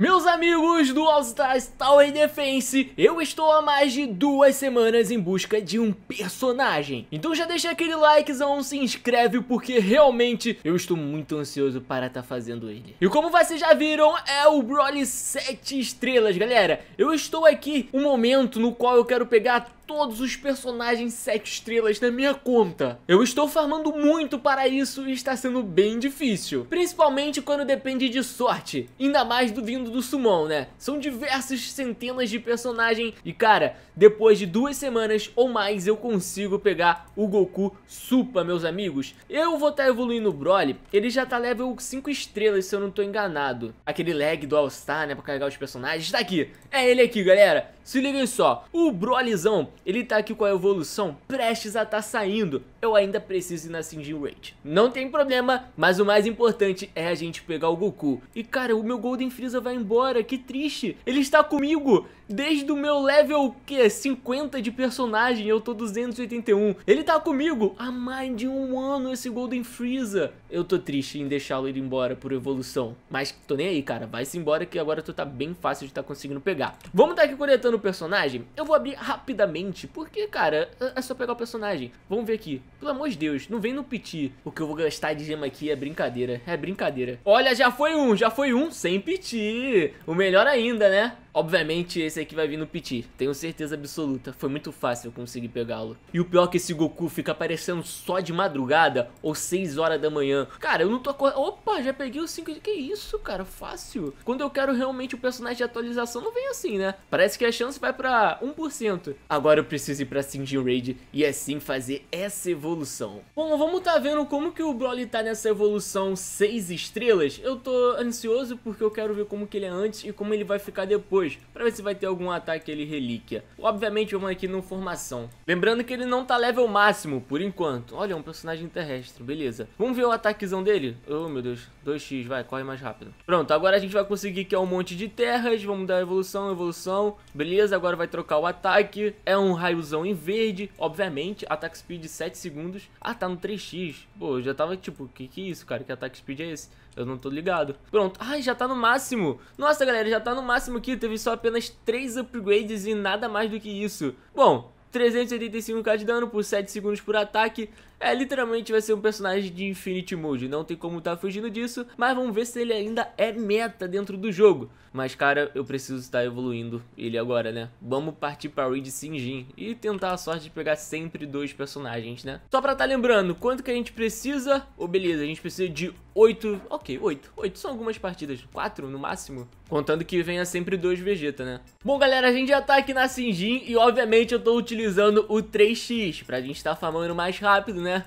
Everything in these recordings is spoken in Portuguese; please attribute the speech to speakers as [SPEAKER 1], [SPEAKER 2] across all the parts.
[SPEAKER 1] Meus amigos do All Stars Tower Defense, eu estou há mais de duas semanas em busca de um personagem. Então já deixa aquele likezão, se inscreve, porque realmente eu estou muito ansioso para estar tá fazendo ele. E como vocês já viram, é o Broly 7 estrelas, galera. Eu estou aqui um momento no qual eu quero pegar todos os personagens 7 estrelas na minha conta. Eu estou farmando muito para isso e está sendo bem difícil. Principalmente quando depende de sorte. Ainda mais do vindo do Summon, né? São diversas centenas de personagens e, cara, depois de duas semanas ou mais eu consigo pegar o Goku Supa, meus amigos. Eu vou estar tá evoluindo o Broly, ele já tá level 5 estrelas, se eu não estou enganado. Aquele lag do All Star, né, pra carregar os personagens, tá aqui. É ele aqui, galera. Se liguem só, o Brolizão, ele tá aqui com a evolução prestes a tá saindo. Eu ainda preciso ir na Sinjin Rage. Não tem problema, mas o mais importante é a gente pegar o Goku. E cara, o meu Golden Freeza vai embora, que triste. Ele está comigo. Desde o meu level, que 50 de personagem, eu tô 281. Ele tá comigo há mais de um ano, esse Golden Freeza. Eu tô triste em deixá-lo ir embora por evolução. Mas tô nem aí, cara. Vai-se embora que agora tu tá bem fácil de tá conseguindo pegar. Vamos tá aqui coletando o personagem? Eu vou abrir rapidamente, porque, cara, é, é só pegar o personagem. Vamos ver aqui. Pelo amor de Deus, não vem no piti. O que eu vou gastar de gema aqui é brincadeira. É brincadeira. Olha, já foi um, já foi um sem piti. O melhor ainda, né? Obviamente esse aqui vai vir no Piti, tenho certeza absoluta, foi muito fácil eu conseguir pegá-lo. E o pior é que esse Goku fica aparecendo só de madrugada ou 6 horas da manhã. Cara, eu não tô acordando... Opa, já peguei o 5... Que isso, cara, fácil. Quando eu quero realmente o personagem de atualização, não vem assim, né? Parece que a chance vai pra 1%. Agora eu preciso ir pra Singin Raid e assim fazer essa evolução. Bom, vamos tá vendo como que o Broly tá nessa evolução 6 estrelas. Eu tô ansioso porque eu quero ver como que ele é antes e como ele vai ficar depois depois para ver se vai ter algum ataque ele relíquia. Obviamente vamos aqui no formação. Lembrando que ele não tá level máximo por enquanto. Olha, é um personagem terrestre, beleza. Vamos ver o ataquezão dele? Oh meu Deus, 2x, vai, corre mais rápido. Pronto, agora a gente vai conseguir que é um monte de terras, vamos dar evolução, evolução, beleza, agora vai trocar o ataque, é um raiozão em verde, obviamente, ataque speed 7 segundos, ah, tá no 3x, pô, eu já tava tipo, que que é isso, cara, que ataque speed é esse? Eu não tô ligado. Pronto. Ai, já tá no máximo. Nossa, galera, já tá no máximo aqui. Teve só apenas 3 upgrades e nada mais do que isso. Bom, 385k de dano por 7 segundos por ataque. É, literalmente vai ser um personagem de Infinity Mode, não tem como tá fugindo disso, mas vamos ver se ele ainda é meta dentro do jogo. Mas cara, eu preciso estar evoluindo ele agora, né? Vamos partir pra Reed Singin e tentar a sorte de pegar sempre dois personagens, né? Só pra tá lembrando, quanto que a gente precisa? Oh, beleza, a gente precisa de 8, ok, 8. 8 são algumas partidas, 4 no máximo. Contando que venha sempre 2 Vegeta, né? Bom, galera, a gente já tá aqui na Singin e, obviamente, eu tô utilizando o 3x pra gente tá farmando mais rápido, né?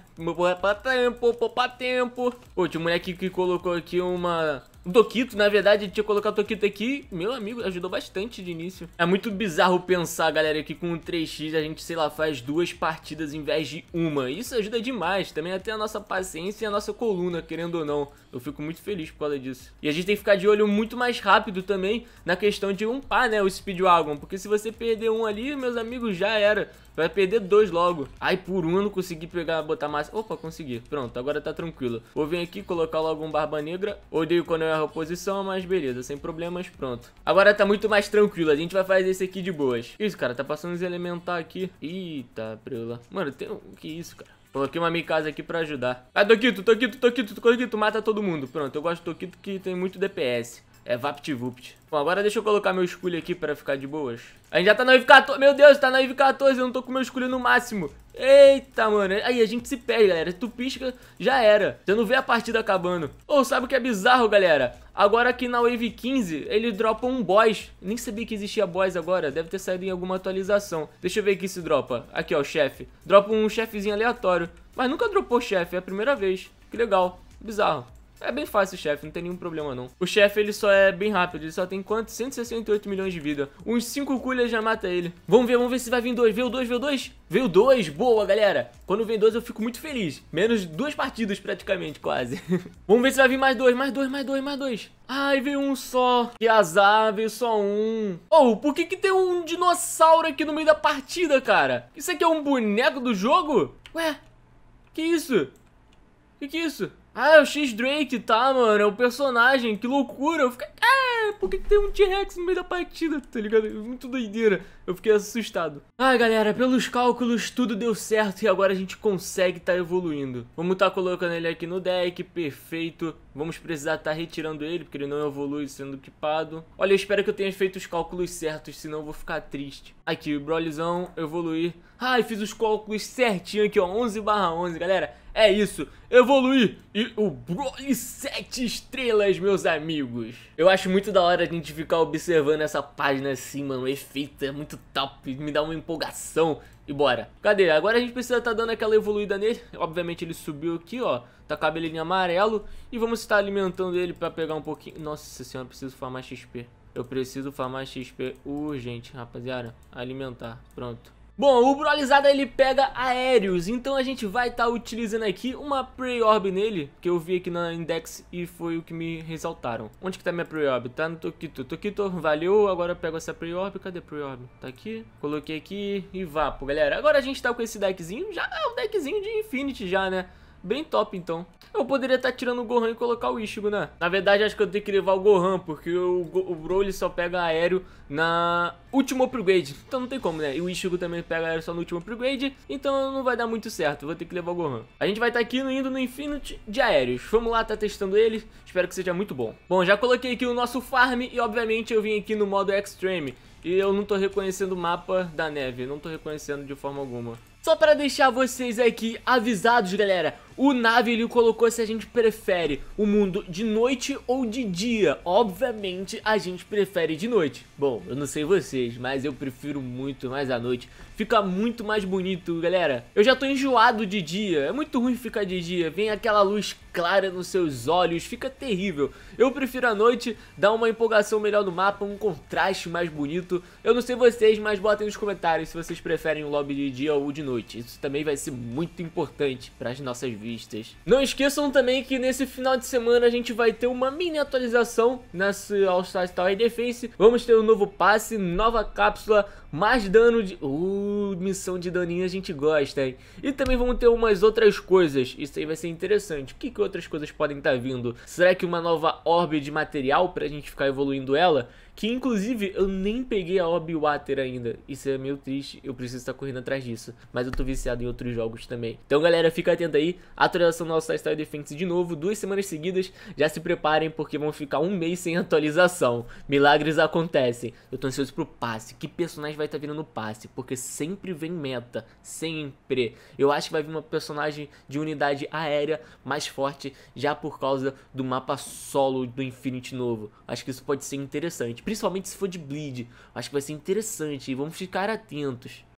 [SPEAKER 1] Pra tempo, pra tempo. Pô, tinha um moleque que colocou aqui uma o Tokito, na verdade, tinha colocado o Tokito aqui, meu amigo, ajudou bastante de início. É muito bizarro pensar, galera, que com o 3x a gente, sei lá, faz duas partidas em vez de uma. Isso ajuda demais, também até a nossa paciência e a nossa coluna, querendo ou não. Eu fico muito feliz por causa disso. E a gente tem que ficar de olho muito mais rápido também na questão de umpar, né, o Speedwagon, porque se você perder um ali, meus amigos, já era. Vai perder dois logo. Aí por um eu não consegui pegar, botar mais. Opa, consegui. Pronto, agora tá tranquilo. Vou vir aqui, colocar logo um Barba Negra. Odeio quando eu erro a posição, mas beleza, sem problemas, pronto. Agora tá muito mais tranquilo, a gente vai fazer esse aqui de boas. Isso, cara, tá passando os elementar aqui. Eita, preula. Mano, tem... O que isso, cara? Coloquei uma Mikasa aqui pra ajudar. Ah, Tokito, Tokito, Tokito, Tokito, mata todo mundo. Pronto, eu gosto do Tokito que tem muito DPS. É VaptVupt. Bom, agora deixa eu colocar meu escolho aqui pra ficar de boas. A gente já tá na wave 14. Meu Deus, tá na wave 14. Eu não tô com meu escolho no máximo. Eita, mano. Aí a gente se perde, galera. Tu pisca, já era. Você não vê a partida acabando. Ou oh, sabe o que é bizarro, galera? Agora aqui na Wave 15, ele dropa um boss. Nem sabia que existia boss agora. Deve ter saído em alguma atualização. Deixa eu ver aqui se dropa. Aqui, ó, o chefe. Dropa um chefezinho aleatório. Mas nunca dropou chefe. É a primeira vez. Que legal. Bizarro. É bem fácil o chefe, não tem nenhum problema não. O chefe ele só é bem rápido, ele só tem quanto? 168 milhões de vida. Uns 5 culhas já mata ele. Vamos ver, vamos ver se vai vir dois. Veio dois, veio dois? Veio dois, boa galera. Quando vem dois eu fico muito feliz. Menos duas partidas praticamente, quase. vamos ver se vai vir mais dois, mais dois, mais dois, mais dois. Ai, veio um só. Que azar, veio só um. Oh, por que que tem um dinossauro aqui no meio da partida, cara? Isso aqui é um boneco do jogo? Ué, que isso? Que que é isso? Ah, é o X-Drake, tá, mano? É o personagem, que loucura. Eu fiquei, ah, por que tem um T-Rex no meio da partida, tá ligado? É muito doideira. Eu fiquei assustado. Ah, galera, pelos cálculos tudo deu certo e agora a gente consegue tá evoluindo. Vamos tá colocando ele aqui no deck, perfeito. Vamos precisar tá retirando ele, porque ele não evolui sendo equipado. Olha, eu espero que eu tenha feito os cálculos certos, senão eu vou ficar triste. Aqui, o Brolyzão, evoluir. Ah, fiz os cálculos certinho aqui, ó, 11 barra 11, galera. É isso, evoluir e o Bro e sete estrelas, meus amigos. Eu acho muito da hora a gente ficar observando essa página assim, mano. O efeito é muito top, me dá uma empolgação. E bora. Cadê? Agora a gente precisa estar tá dando aquela evoluída nele. Obviamente ele subiu aqui, ó. Tá cabelinho amarelo. E vamos estar alimentando ele pra pegar um pouquinho... Nossa senhora, preciso farmar XP. Eu preciso farmar XP urgente, rapaziada. Alimentar. Pronto. Bom, o Brolizada ele pega aéreos, então a gente vai estar tá utilizando aqui uma Pre-Orb nele, que eu vi aqui na Index e foi o que me ressaltaram. Onde que tá minha Pre-Orb? Tá no Tokito. Tokito, valeu, agora eu pego essa Pre-Orb, cadê a Pre-Orb? Tá aqui, coloquei aqui e vapo, galera. Agora a gente tá com esse deckzinho, já é um deckzinho de Infinity já, né? Bem top, então. Eu poderia estar tá tirando o Gohan e colocar o Ichigo, né? Na verdade, acho que eu tenho que levar o Gohan, porque o, o Broly só pega aéreo na última upgrade. Então não tem como, né? E o Ichigo também pega aéreo só no último upgrade, então não vai dar muito certo. Vou ter que levar o Gohan. A gente vai estar tá aqui indo no Infinity de aéreos. Vamos lá, tá testando ele. Espero que seja muito bom. Bom, já coloquei aqui o nosso farm e, obviamente, eu vim aqui no modo Extreme. E eu não tô reconhecendo o mapa da neve, não tô reconhecendo de forma alguma. Só para deixar vocês aqui avisados, galera, o Nave ele colocou se a gente prefere o mundo de noite ou de dia. Obviamente a gente prefere de noite. Bom, eu não sei vocês, mas eu prefiro muito mais a noite. Fica muito mais bonito, galera. Eu já tô enjoado de dia. É muito ruim ficar de dia. Vem aquela luz clara nos seus olhos, fica terrível. Eu prefiro a noite, dá uma empolgação melhor no mapa, um contraste mais bonito. Eu não sei vocês, mas botem nos comentários se vocês preferem o lobby de dia ou de noite noite. Isso também vai ser muito importante para as nossas vistas. Não esqueçam também que nesse final de semana a gente vai ter uma mini atualização nessa All-Star Tower Defense. Vamos ter um novo passe, nova cápsula, mais dano de... Uh, missão de daninho a gente gosta, hein? E também vamos ter umas outras coisas. Isso aí vai ser interessante. O que, que outras coisas podem estar tá vindo? Será que uma nova orbe de material para a gente ficar evoluindo ela? Que inclusive eu nem peguei a Orb Water ainda. Isso é meio triste, eu preciso estar tá correndo atrás disso. Mas eu tô viciado em outros jogos também. Então galera, fica atento aí. Atualização do nosso star Style Defense de novo, duas semanas seguidas. Já se preparem porque vão ficar um mês sem atualização. Milagres acontecem. Eu tô ansioso pro passe. Que personagem vai estar tá vindo no passe? Porque sempre vem meta. Sempre. Eu acho que vai vir uma personagem de unidade aérea mais forte já por causa do mapa solo do Infinity novo. Acho que isso pode ser interessante principalmente se for de bleed. Acho que vai ser interessante e vamos ficar atentos.